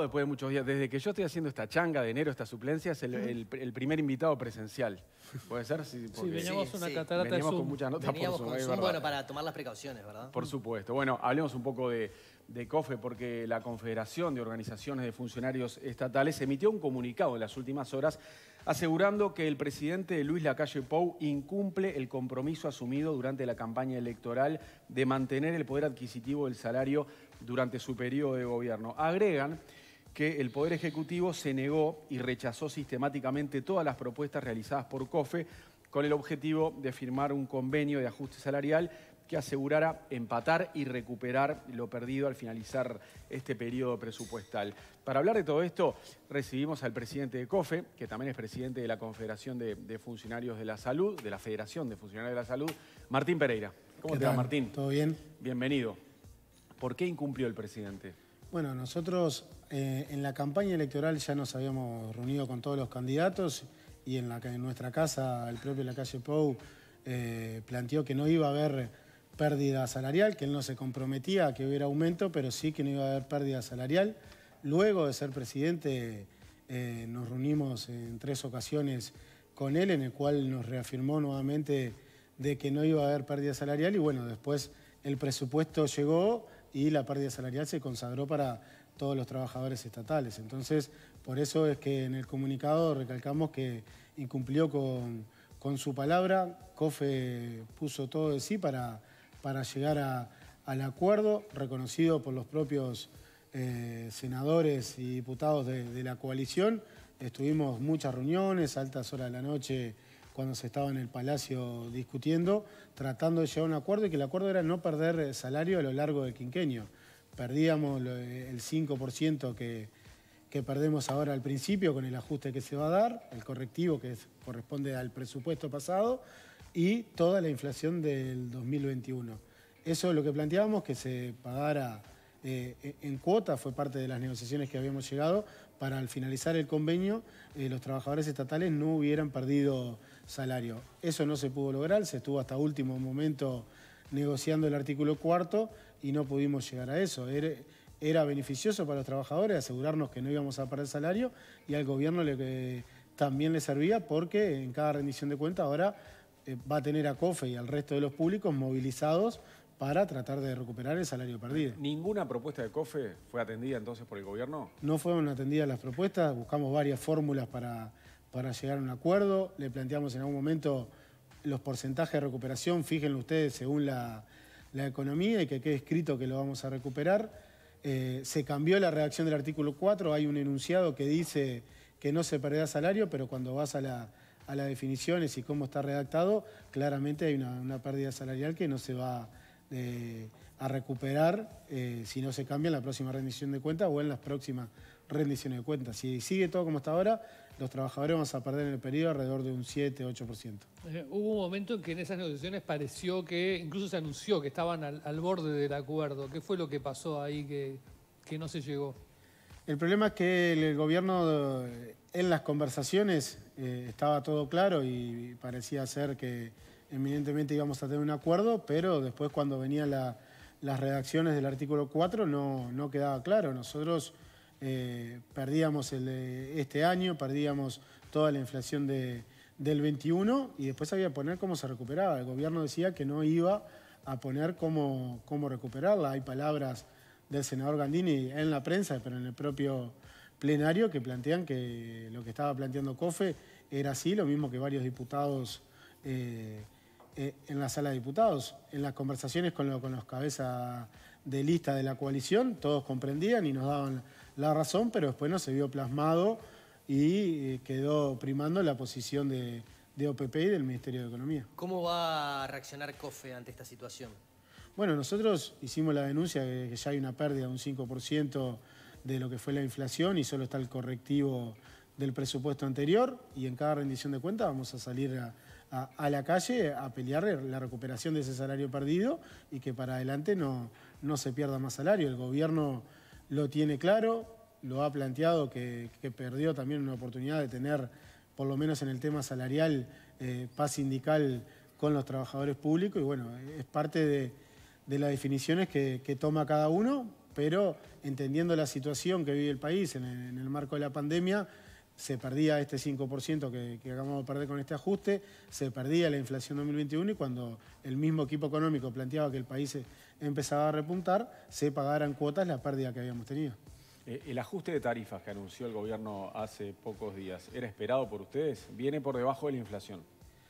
después de muchos días. Desde que yo estoy haciendo esta changa de enero, esta suplencia, es el, primer invitado presencial. ¿Puede ser? Sí, veníamos con muchas notas bueno, para tomar las precauciones, ¿verdad? Por supuesto. Bueno, hablemos un poco de, de COFE, porque la Confederación de Organizaciones de Funcionarios Estatales emitió un comunicado en las últimas horas asegurando que el presidente Luis Lacalle Pou incumple el compromiso asumido durante la campaña electoral de mantener el poder adquisitivo del salario durante su periodo de gobierno. Agregan que el Poder Ejecutivo se negó y rechazó sistemáticamente todas las propuestas realizadas por COFE con el objetivo de firmar un convenio de ajuste salarial que asegurara empatar y recuperar lo perdido al finalizar este periodo presupuestal. Para hablar de todo esto, recibimos al presidente de COFE, que también es presidente de la Confederación de, Funcionarios de la Salud, de la Federación de Funcionarios de la Salud, Martín Pereira. ¿Cómo te Martín? ¿Todo bien? Bienvenido. ¿Por qué incumplió el presidente? Bueno, nosotros eh, en la campaña electoral ya nos habíamos reunido con todos los candidatos y en, nuestra casa, el propio la calle Pou eh, planteó que no iba a haber pérdida salarial, que él no se comprometía a que hubiera aumento, pero sí que no iba a haber pérdida salarial. Luego de ser presidente eh, nos reunimos en tres ocasiones con él, en el cual nos reafirmó nuevamente de que no iba a haber pérdida salarial y bueno, después el presupuesto llegó y la pérdida salarial se consagró para todos los trabajadores estatales. Entonces, por eso es que en el comunicado recalcamos que incumplió con, su palabra, COFE puso todo de sí para, para llegar al acuerdo reconocido por los propios eh, senadores y diputados de, la coalición. Estuvimos muchas reuniones, altas horas de la noche cuando se estaba en el Palacio discutiendo, tratando de llegar a un acuerdo y que el acuerdo era no perder eh, salario a lo largo del quinquenio. Perdíamos eh, el 5% que, que perdemos ahora al principio con el ajuste que se va a dar, el correctivo que corresponde al presupuesto pasado y toda la inflación del 2021. Eso es lo que planteábamos, que se pagara eh, e, en cuota, fue parte de las negociaciones que habíamos llegado, para al finalizar el convenio los trabajadores estatales no hubieran perdido salario. Eso no se pudo lograr, se estuvo hasta último momento negociando el artículo cuarto y no pudimos llegar a eso. Era, beneficioso para los trabajadores asegurarnos que no íbamos a perder el salario y al gobierno también le servía porque en cada rendición de cuentas ahora eh, va a tener a COFE y al resto de los públicos movilizados para tratar de recuperar el salario perdido. ¿Ninguna propuesta de COFE fue atendida entonces por el gobierno? No fueron atendidas las propuestas, buscamos varias fórmulas para para llegar a un acuerdo. Le planteamos en algún momento los porcentajes de recuperación, fíjenlo ustedes según la, economía y que quede escrito que lo vamos a recuperar. Eh, se cambió la redacción del artículo 4, hay un enunciado que dice que no se perderá salario, pero cuando vas a, las definiciones y cómo está redactado, claramente hay una, pérdida salarial que no se va eh, a recuperar eh, si no se cambia en la próxima rendición de cuentas o en las próximas rendición de cuentas. Si sigue todo como está ahora, los trabajadores vamos a perder en el periodo alrededor de un 7-8%. Eh, hubo un momento en que en esas negociaciones pareció que, incluso se anunció que estaban al, borde del acuerdo. ¿Qué fue lo que pasó ahí que, que no se llegó? El problema es que el gobierno eh, en las conversaciones eh, estaba todo claro y parecía ser que eminentemente íbamos a tener un acuerdo, pero después cuando venían las redacciones del artículo 4 no, no quedaba claro. Nosotros eh, perdíamos eh, este año, perdíamos toda la inflación del 21 y después había que poner cómo se recuperaba. El gobierno decía que no iba a poner cómo, cómo recuperarla. Hay palabras del senador Gandini en la prensa, pero en el propio plenario, que plantean que lo que estaba planteando COFE era así, lo mismo que varios diputados eh, en la sala de diputados. En las conversaciones con, con los cabezas de lista de la coalición, todos comprendían y nos daban la razón, pero después no se vio plasmado y eh, quedó primando la posición de, OPP y del Ministerio de Economía. ¿Cómo va a reaccionar COFE ante esta situación? Bueno, nosotros hicimos la denuncia de que ya hay una pérdida de un 5% de lo que fue la inflación y solo está el correctivo del presupuesto anterior y en cada rendición de cuentas vamos a salir a, la calle a pelear la recuperación de ese salario perdido y que para adelante no, no se pierda más salario. El gobierno lo tiene claro, lo ha planteado que, perdió también una oportunidad de tener, por lo menos en el tema salarial, eh, paz sindical con los trabajadores públicos y bueno, es parte de, las definiciones que, toma cada uno, pero entendiendo la situación que vive el país en el, marco de la pandemia, se perdía este 5% que, que, acabamos de perder con este ajuste, se perdía la inflación 2021 y cuando el mismo equipo económico planteaba que el país empezaba a repuntar, se pagaran cuotas la pérdida que habíamos tenido. Eh, el ajuste de tarifas que anunció el gobierno hace pocos días, ¿era esperado por ustedes? ¿Viene por debajo de la inflación?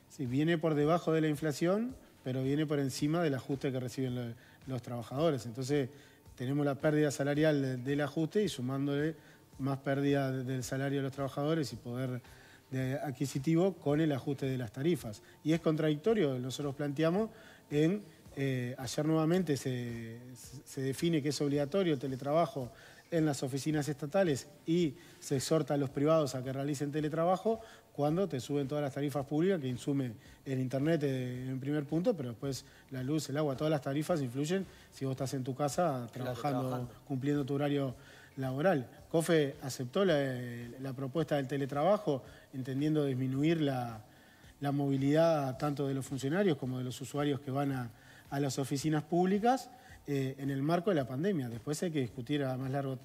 Sí, viene por debajo de la inflación, pero viene por encima del ajuste que reciben los trabajadores. Entonces, tenemos la pérdida salarial del ajuste y sumándole más pérdida del salario de los trabajadores y poder adquisitivo con el ajuste de las tarifas. Y es contradictorio, nosotros planteamos en eh, ayer nuevamente se, define que es obligatorio el teletrabajo en las oficinas estatales y se exhorta a los privados a que realicen teletrabajo cuando te suben todas las tarifas públicas, que insume el internet eh, en primer punto, pero después la luz, el agua, todas las tarifas influyen si vos estás en tu casa trabajando, cumpliendo tu horario laboral. COFE aceptó la, propuesta del teletrabajo, entendiendo disminuir la movilidad tanto de los funcionarios como de los usuarios que van a, a las oficinas públicas eh, en el marco de la pandemia. Después hay que discutir a más largo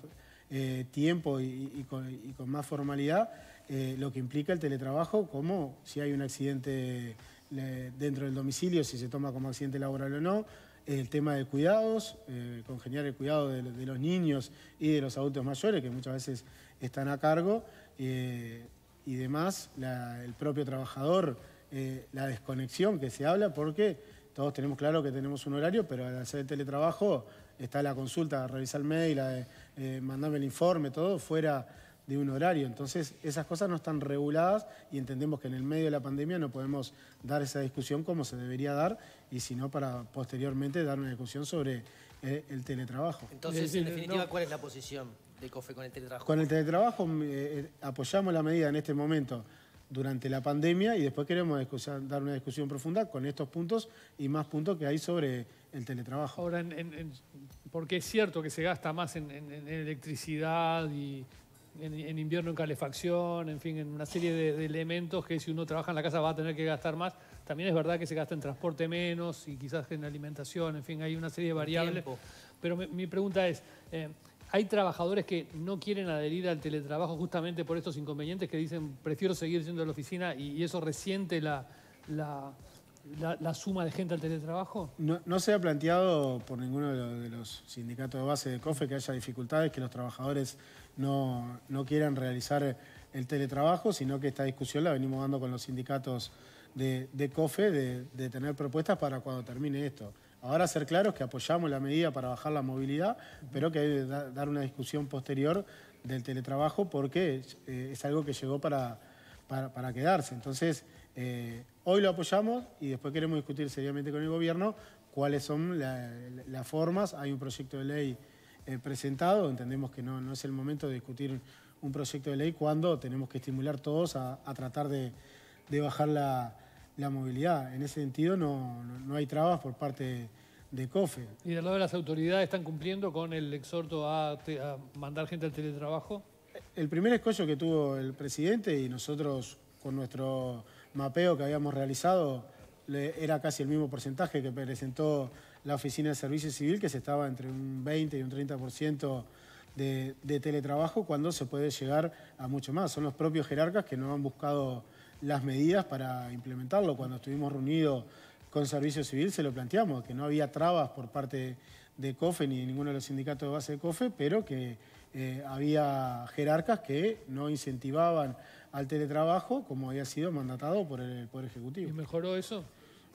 eh, tiempo y, con, más formalidad eh, lo que implica el teletrabajo, como si hay un accidente dentro del domicilio, si se toma como accidente laboral o no, el tema de cuidados, congeniar el cuidado de, los niños y de los adultos mayores, que muchas veces están a cargo, y demás, el propio trabajador, la desconexión que se habla, porque todos tenemos claro que tenemos un horario, pero al hacer el teletrabajo está la consulta, revisar el mail, eh, mandarme el informe, todo fuera de un horario. Entonces, esas cosas no están reguladas y entendemos que en el medio de la pandemia no podemos dar esa discusión como se debería dar y si no para posteriormente dar una discusión sobre eh, el teletrabajo. Entonces, en definitiva, ¿cuál es la posición de COFE con el teletrabajo? Con el teletrabajo mm, eh, apoyamos la medida en este momento durante la pandemia y después queremos dar una discusión profunda con estos puntos y más puntos que hay sobre el teletrabajo. Ahora, en, porque es cierto que se gasta más en, electricidad y en, invierno en calefacción, en fin, en una serie de, elementos que si uno trabaja en la casa va a tener que gastar más. También es verdad que se gasta en transporte menos y quizás en alimentación, en fin, hay una serie de variables. Pero mi, pregunta es, eh, hay trabajadores que no quieren adherir al teletrabajo justamente por estos inconvenientes que dicen prefiero seguir siendo de la oficina y, eso resiente la, suma de gente al teletrabajo? No, se ha planteado por ninguno de los, sindicatos de base de COFE que haya dificultades, que los trabajadores no, quieran realizar el teletrabajo, sino que esta discusión la venimos dando con los sindicatos de, COFE, de tener propuestas para cuando termine esto. Ahora ser es que apoyamos la medida para bajar la movilidad, pero que hay que dar una discusión posterior del teletrabajo porque eh, es algo que llegó para, para, quedarse. Entonces, eh, hoy lo apoyamos y después queremos discutir seriamente con el gobierno cuáles son las formas. Hay un proyecto de ley eh, presentado, entendemos que no, es el momento de discutir un proyecto de ley cuando tenemos que estimular todos a, tratar de bajar la, la movilidad. En ese sentido no, hay trabas por parte de, COFE. ¿Y del lado de las autoridades están cumpliendo con el exhorto a, mandar gente al teletrabajo? El primer escollo que tuvo el presidente y nosotros con nuestro mapeo que habíamos realizado era casi el mismo porcentaje que presentó la Oficina de Servicios Civil, que se estaba entre un 20 y un 30% de, de teletrabajo, cuando se puede llegar a mucho más. Son los propios jerarcas que no han buscado las medidas para implementarlo. Cuando estuvimos reunidos con Servicio Civil se lo planteamos, que no había trabas por parte de COFE ni de ninguno de los sindicatos de base de COFE, pero que eh, había jerarcas que no incentivaban al teletrabajo como había sido mandatado por el Poder Ejecutivo. ¿Y mejoró eso?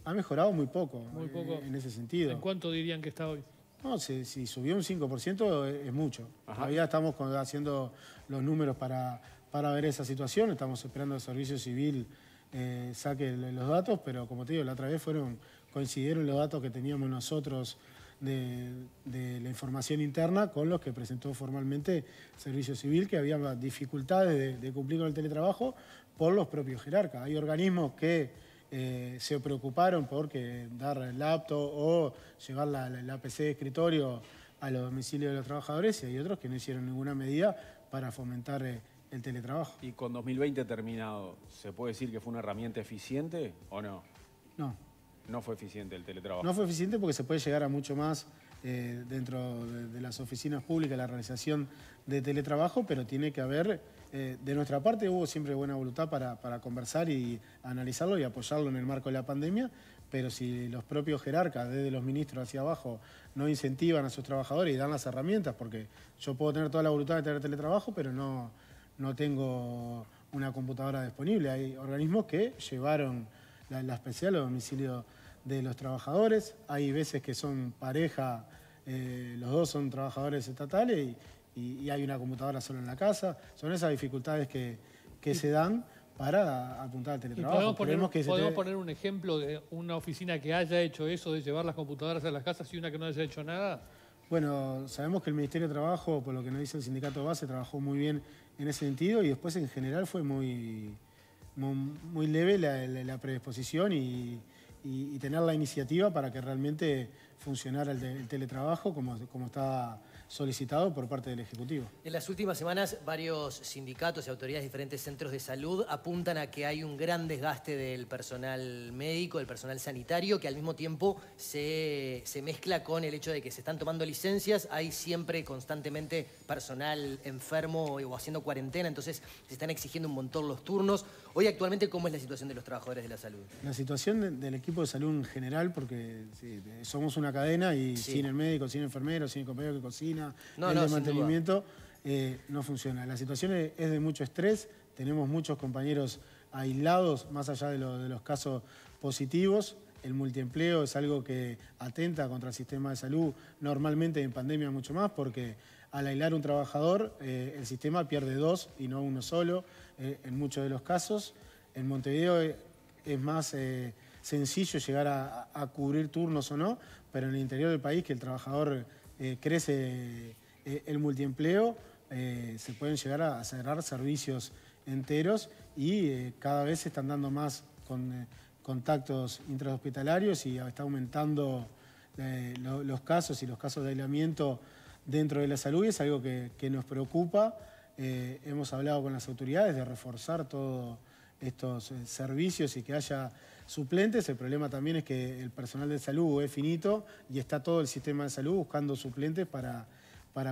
Ha mejorado muy poco, eh, en ese sentido. ¿En cuánto dirían que está hoy? No, si, si subió un 5% eh, es mucho. Todavía estamos haciendo los números para, para ver esa situación. Estamos esperando que el Servicio Civil eh, saque los datos, pero como te digo, la otra vez fueron, coincidieron los datos que teníamos nosotros de, la información interna con los que presentó formalmente Servicio Civil, que había dificultades de, cumplir con el teletrabajo por los propios jerarcas. Hay organismos que eh, se preocuparon por dar el laptop o llevar la, APC PC de escritorio a los domicilios de los trabajadores y hay otros que no hicieron ninguna medida para fomentar... Eh, el teletrabajo. ¿Y con 2020 terminado, se puede decir que fue una herramienta eficiente o no? No. No fue eficiente el teletrabajo. No fue eficiente porque se puede llegar a mucho más eh, dentro de, las oficinas públicas, la realización de teletrabajo, pero tiene que haber, eh, de nuestra parte hubo siempre buena voluntad para, para conversar y analizarlo y apoyarlo en el marco de la pandemia, pero si los propios jerarcas, desde los ministros hacia abajo, no incentivan a sus trabajadores y dan las herramientas, porque yo puedo tener toda la voluntad de tener teletrabajo, pero no no tengo una computadora disponible. Hay organismos que llevaron la, especial a domicilio de los trabajadores. Hay veces que son pareja, eh, los dos son trabajadores estatales y, hay una computadora solo en la casa. Son esas dificultades que, que se dan para apuntar al teletrabajo. Podemos poner un ejemplo de una oficina que haya hecho eso de llevar las computadoras a las casas y una que no haya hecho nada? Bueno, sabemos que el Ministerio de Trabajo, por lo que nos dice el Sindicato Base, trabajó muy bien en ese sentido y después en general fue muy, muy, leve la, predisposición y, tener la iniciativa para que realmente funcionara el, teletrabajo como, como estaba solicitado por parte del Ejecutivo. En las últimas semanas, varios sindicatos y autoridades de diferentes centros de salud apuntan a que hay un gran desgaste del personal médico, del personal sanitario, que al mismo tiempo se, se mezcla con el hecho de que se están tomando licencias, hay siempre constantemente personal enfermo o haciendo cuarentena, entonces se están exigiendo un montón los turnos. Hoy actualmente, ¿cómo es la situación de los trabajadores de la salud? La situación del equipo de salud en general, porque somos una cadena y sin el médico, sin el enfermero, sin el compañero que cocina, no, el de mantenimiento, eh, no funciona. La situación es de mucho estrés, tenemos muchos compañeros aislados, más allá de, de los casos positivos, el multiempleo es algo que atenta contra el sistema de salud, normalmente en pandemia mucho más, porque al aislar un trabajador, eh, el sistema pierde dos y no uno solo eh, en muchos de los casos. En Montevideo eh, es más sencillo llegar a, cubrir turnos o no, pero en el interior del país, que el trabajador crece el multiempleo, se pueden llegar a, cerrar servicios enteros y cada vez se están dando más con, contactos intrahospitalarios y está aumentando los casos y los casos de aislamiento dentro de la salud y es algo que, nos preocupa. Eh, hemos hablado con las autoridades de reforzar todos estos eh, servicios y que haya suplentes. El problema también es que el personal de salud es finito y está todo el sistema de salud buscando suplentes para,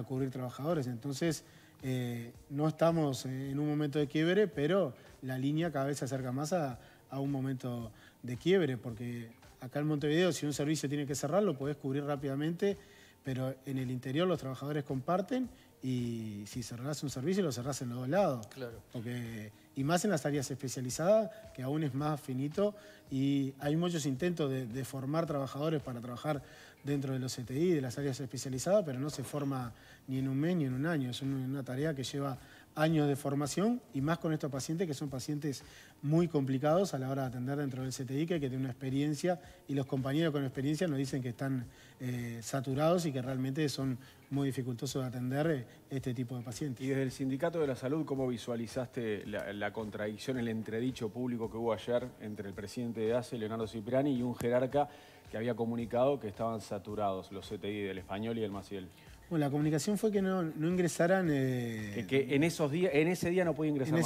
cubrir trabajadores. Entonces, eh, no estamos en un momento de quiebre, pero la línea cada vez se acerca más a, a un momento de quiebre, porque acá en Montevideo, si un servicio tiene que cerrar, lo podés cubrir rápidamente pero en el interior los trabajadores comparten y si cerrás un servicio lo cerrás en los dos lados. Claro. Porque, y más en las áreas especializadas, que aún es más finito y hay muchos intentos de, de formar trabajadores para trabajar dentro de los CTI, de las áreas especializadas, pero no se forma ni en un mes ni en un año. Es una tarea que lleva años de formación y más con estos pacientes que son pacientes muy complicados a la hora de atender dentro del CTI, que que tienen una experiencia y los compañeros con experiencia nos dicen que están eh, saturados y que realmente son muy dificultosos de atender eh, este tipo de pacientes. Y desde el Sindicato de la Salud, ¿cómo visualizaste la, la contradicción, el entredicho público que hubo ayer entre el presidente de ACE, Leonardo Cipriani, y un jerarca que había comunicado que estaban saturados los CTI del español y del Maciel? Bueno, la comunicación fue que no, ingresaran. Eh, que, en esos días, en ese día no podía ingresar.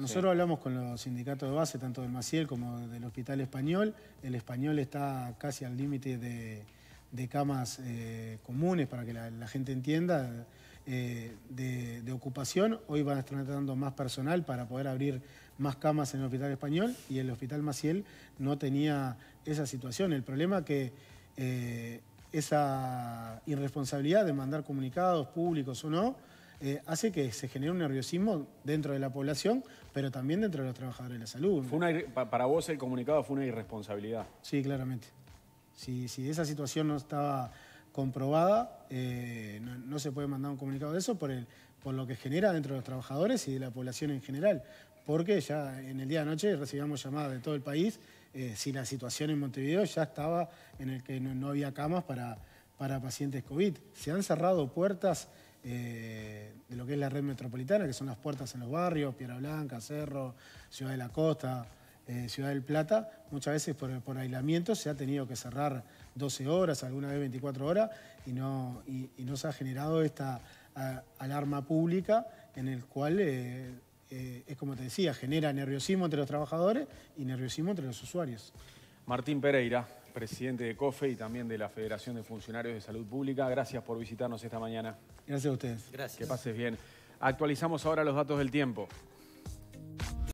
nosotros hablamos con los sindicatos de base, tanto del Maciel como del Hospital Español. El español está casi al límite de, camas eh, comunes para que la, gente entienda. Eh, de, ocupación. Hoy van a estar tratando más personal para poder abrir más camas en el Hospital Español y el Hospital Maciel no tenía esa situación. El problema que esa irresponsabilidad de mandar comunicados públicos o no, eh, hace que se genere un nerviosismo dentro de la población, pero también dentro de los trabajadores de la salud. para vos el comunicado fue una irresponsabilidad. Sí, claramente. Si, si esa situación no estaba comprobada, eh, no, se puede mandar un comunicado de eso por, el, por lo que genera dentro de los trabajadores y de la población en general. Porque ya en el día de noche recibíamos llamadas de todo el país eh, si la situación en Montevideo ya estaba en el que no, había camas para, para pacientes COVID. Se han cerrado puertas eh, de lo que es la red metropolitana, que son las puertas en los barrios, Piedra Blanca, Cerro, Ciudad de la Costa, eh, Ciudad del Plata. Muchas veces por, aislamiento se ha tenido que cerrar 12 horas, alguna vez 24 horas, y no, no se ha generado esta alarma pública en el cual... Eh, es como te decía, genera nerviosismo entre los trabajadores y nerviosismo entre los usuarios. Martín Pereira, presidente de COFE y también de la Federación de Funcionarios de Salud Pública, gracias por visitarnos esta mañana. Gracias a ustedes. Gracias. Que pases bien. Actualizamos ahora los datos del tiempo.